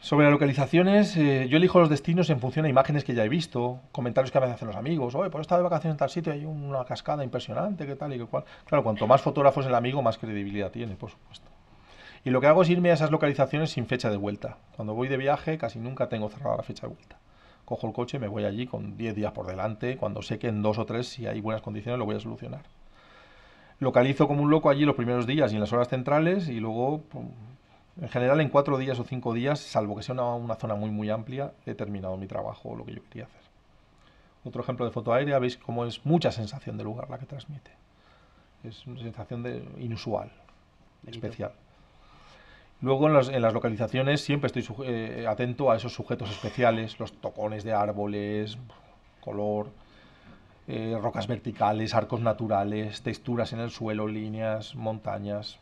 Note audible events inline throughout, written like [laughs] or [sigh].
Sobre las localizaciones, eh, yo elijo los destinos en función a imágenes que ya he visto, comentarios que a veces hacen los amigos, oye, por pues esta de vacaciones en tal sitio hay una cascada impresionante, qué tal y qué cual. Claro, cuanto más fotógrafos el amigo, más credibilidad tiene, por supuesto. Y lo que hago es irme a esas localizaciones sin fecha de vuelta. Cuando voy de viaje casi nunca tengo cerrada la fecha de vuelta. Cojo el coche me voy allí con 10 días por delante, cuando sé que en dos o tres, si hay buenas condiciones, lo voy a solucionar localizo como un loco allí los primeros días y en las horas centrales y luego en general, en cuatro días o cinco días, salvo que sea una, zona muy, muy amplia, he terminado mi trabajo o lo que yo quería hacer. Otro ejemplo de foto aérea, veis cómo es mucha sensación de lugar la que transmite. Es una sensación de, inusual, especial. Luego en, las localizaciones siempre estoy eh, atento a esos sujetos especiales, los tocones de árboles, color, eh, rocas verticales, arcos naturales, texturas en el suelo, líneas, montañas,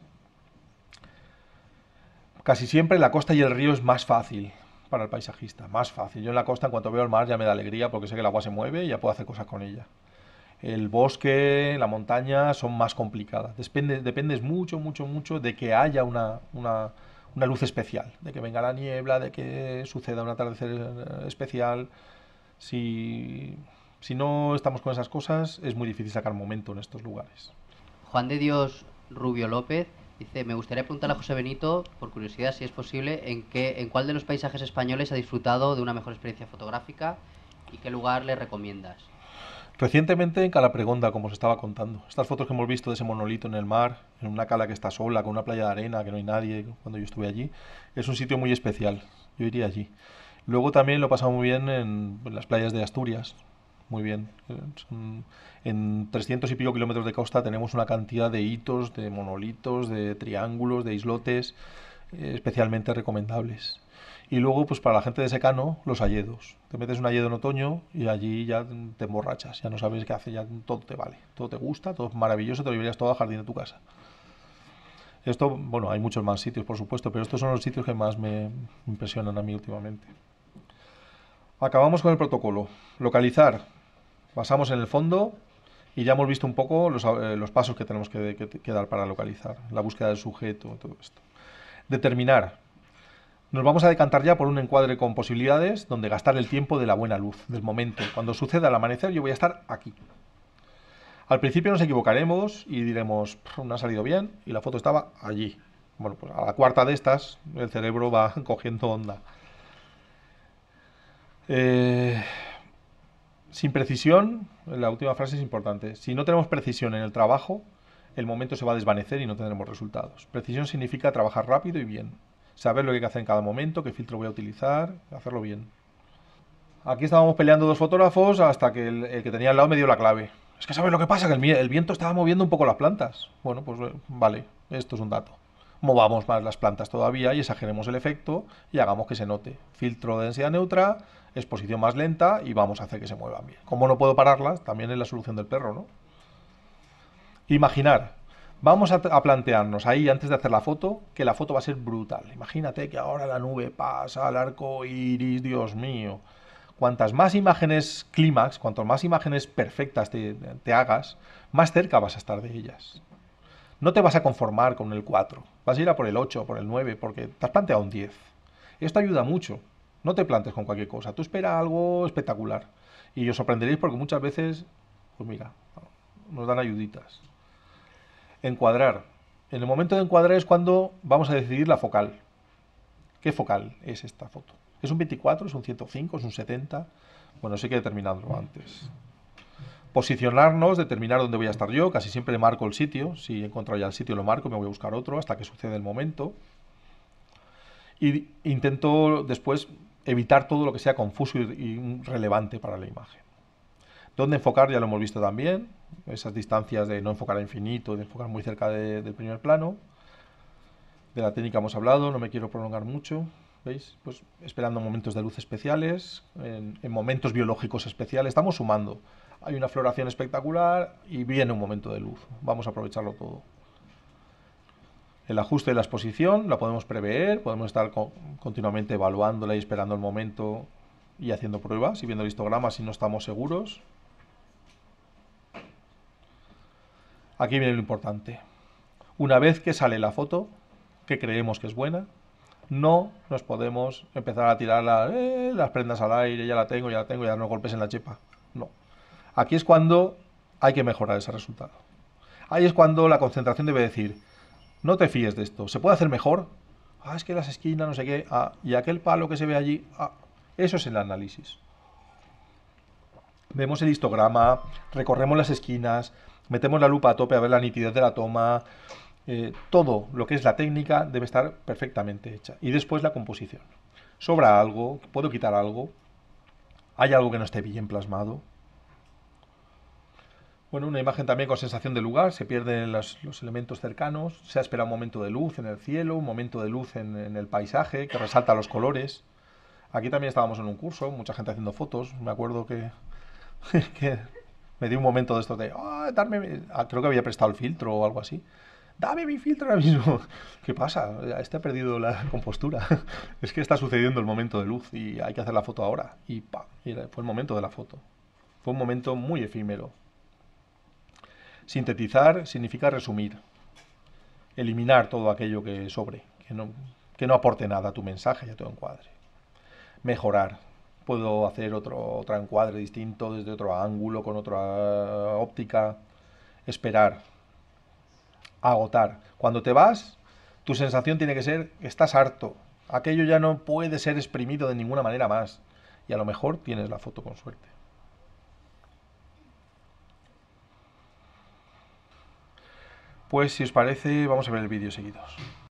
Casi siempre la costa y el río es más fácil para el paisajista, más fácil. Yo en la costa, en cuanto veo el mar, ya me da alegría porque sé que el agua se mueve y ya puedo hacer cosas con ella. El bosque, la montaña son más complicadas. Depende, dependes mucho, mucho, mucho de que haya una, luz especial, de que venga la niebla, de que suceda un atardecer eh, especial. Si, si no estamos con esas cosas, es muy difícil sacar momento en estos lugares. Juan de Dios Rubio López Dice, me gustaría preguntarle a José Benito, por curiosidad, si es posible, en, qué, en cuál de los paisajes españoles ha disfrutado de una mejor experiencia fotográfica y qué lugar le recomiendas. Recientemente en Calapregonda, como os estaba contando, estas fotos que hemos visto de ese monolito en el mar, en una cala que está sola, con una playa de arena, que no hay nadie, cuando yo estuve allí, es un sitio muy especial. Yo iría allí. Luego también lo pasado muy bien en las playas de Asturias, muy bien. Eh, en 300 y pico kilómetros de costa tenemos una cantidad de hitos, de monolitos, de triángulos, de islotes eh, especialmente recomendables. Y luego, pues para la gente de secano, los alledos. Te metes un alledo en otoño y allí ya te emborrachas, ya no sabes qué hace, ya todo te vale, todo te gusta, todo es maravilloso, te lo llevarías todo al jardín de tu casa. Esto, bueno, hay muchos más sitios, por supuesto, pero estos son los sitios que más me impresionan a mí últimamente. Acabamos con el protocolo. Localizar, Pasamos en el fondo y ya hemos visto un poco los, eh, pasos que tenemos que, dar para localizar, la búsqueda del sujeto, todo esto. Determinar. Nos vamos a decantar ya por un encuadre con posibilidades donde gastar el tiempo de la buena luz, del momento. Cuando suceda el amanecer yo voy a estar aquí. Al principio nos equivocaremos y diremos, no ha salido bien y la foto estaba allí. Bueno, pues a la cuarta de estas el cerebro va [laughs] cogiendo onda. Eh, sin precisión, la última frase es importante. Si no tenemos precisión en el trabajo, el momento se va a desvanecer y no tendremos resultados. Precisión significa trabajar rápido y bien. Saber lo que hay que hacer en cada momento, qué filtro voy a utilizar, hacerlo bien. Aquí estábamos peleando dos fotógrafos hasta que el, que tenía al lado me dio la clave. Es que sabes lo que pasa, que el, el, viento estaba moviendo un poco las plantas. Bueno, pues eh, vale, esto es un dato. Movamos más las plantas todavía y exageremos el efecto y hagamos que se note. Filtro de densidad neutra, exposición más lenta y vamos a hacer que se muevan bien. Como no puedo pararlas, también es la solución del perro, ¿no? Imaginar. Vamos a, plantearnos ahí, antes de hacer la foto, que la foto va a ser brutal. Imagínate que ahora la nube pasa al arco iris, Dios mío. Cuantas más imágenes clímax, cuantas más imágenes perfectas te, te hagas, más cerca vas a estar de ellas. No te vas a conformar con el 4, vas a ir a por el 8, por el 9, porque te has planteado un 10. Esto ayuda mucho, no te plantes con cualquier cosa. Tú espera algo espectacular. Y os sorprenderéis porque muchas veces, pues mira, nos dan ayuditas. Encuadrar. En el momento de encuadrar es cuando vamos a decidir la focal. ¿Qué focal es esta foto? ¿Es un 24? ¿Es un 105? ¿Es un 70? Bueno, sí que que terminado antes. Posicionarnos, determinar dónde voy a estar yo. Casi siempre marco el sitio. Si he ya el sitio, lo marco, me voy a buscar otro hasta que suceda el momento. Y intento después evitar todo lo que sea confuso y, relevante para la imagen. ¿Dónde enfocar? Ya lo hemos visto también, esas distancias de no enfocar a infinito, de enfocar muy cerca del primer plano. De la técnica hemos hablado, no me quiero prolongar mucho. ¿Veis? Pues esperando momentos de luz especiales, en momentos biológicos especiales, estamos sumando. Hay una floración espectacular y viene un momento de luz. Vamos a aprovecharlo todo. El ajuste de la exposición la podemos prever, podemos estar continuamente evaluándola y esperando el momento y haciendo pruebas y viendo el histograma si no estamos seguros. Aquí viene lo importante. Una vez que sale la foto, que creemos que es buena, no nos podemos empezar a tirar eh, las prendas al aire, ya la tengo, ya la tengo, ya no golpes en la chepa. No. Aquí es cuando hay que mejorar ese resultado. Ahí es cuando la concentración debe decir, no te fíes de esto. ¿Se puede hacer mejor? Ah, es que las esquinas, no sé qué. Ah, y aquel palo que se ve allí. Ah, eso es el análisis. Vemos el histograma, recorremos las esquinas, metemos la lupa a tope a ver la nitidez de la toma. Eh, todo lo que es la técnica debe estar perfectamente hecha. Y después la composición. Sobra algo, puedo quitar algo, hay algo que no esté bien plasmado, bueno, una imagen también con sensación de lugar, se pierden los, elementos cercanos, se ha esperado un momento de luz en el cielo, un momento de luz en, el paisaje que resalta los colores. Aquí también estábamos en un curso, mucha gente haciendo fotos, me acuerdo que, [laughs] me di un momento de esto de, ah, ah, creo que había prestado el filtro o algo así. Dame mi filtro ahora mismo. [laughs] ¿Qué pasa? Este ha perdido la [laughs] compostura. Es que está sucediendo el momento de luz y hay que hacer la foto ahora. Y, pa, y fue el momento de la foto. Fue un momento muy efímero. Sintetizar significa resumir, eliminar todo aquello que sobre, que no, aporte nada a tu mensaje y a tu encuadre. Mejorar. Puedo hacer otro, otro encuadre distinto desde otro ángulo, con otra óptica. Esperar. Agotar. Cuando te vas, tu sensación tiene que ser que estás harto. Aquello ya no puede ser exprimido de ninguna manera más. Y a lo mejor tienes la foto con suerte. Pues si os parece, vamos a ver el vídeo seguidos.